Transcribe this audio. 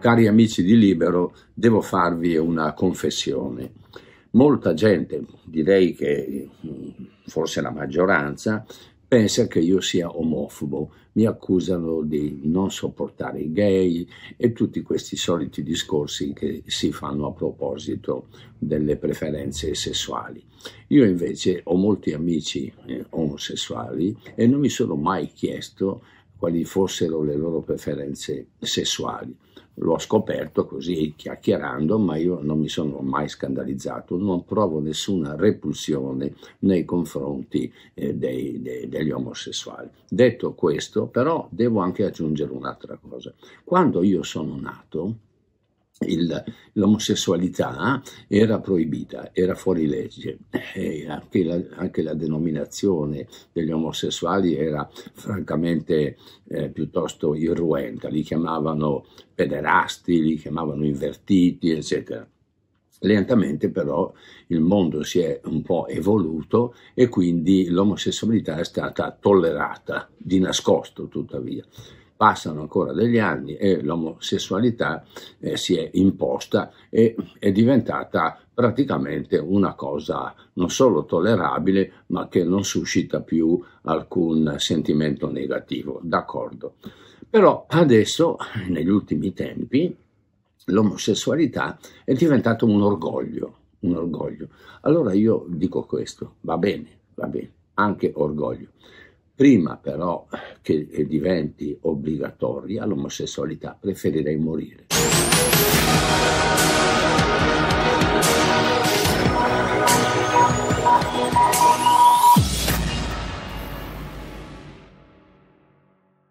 Cari amici di Libero, devo farvi una confessione. Molta gente, direi che mm, forse la maggioranza, pensa che io sia omofobo, mi accusano di non sopportare i gay e tutti questi soliti discorsi che si fanno a proposito delle preferenze sessuali. Io invece ho molti amici eh, omosessuali e non mi sono mai chiesto quali fossero le loro preferenze sessuali. L'ho scoperto così chiacchierando, ma io non mi sono mai scandalizzato, non provo nessuna repulsione nei confronti eh, dei, dei, degli omosessuali. Detto questo, però, devo anche aggiungere un'altra cosa. Quando io sono nato, il, l'omosessualità era proibita, era fuori legge, anche la, anche, la, denominazione degli omosessuali era francamente eh, piuttosto irruenta, li chiamavano pederasti, li chiamavano invertiti, eccetera. Lentamente però il mondo si è un po' evoluto e quindi l'omosessualità è stata tollerata, di nascosto tuttavia passano ancora degli anni e l'omosessualità eh, si è imposta e è diventata praticamente una cosa non solo tollerabile ma che non suscita più alcun sentimento negativo, d'accordo. Però adesso, negli ultimi tempi, l'omosessualità è diventata un orgoglio, un orgoglio. Allora io dico questo, va bene, va bene, anche orgoglio. Prima però che diventi obbligatoria l'omosessualità preferirei morire.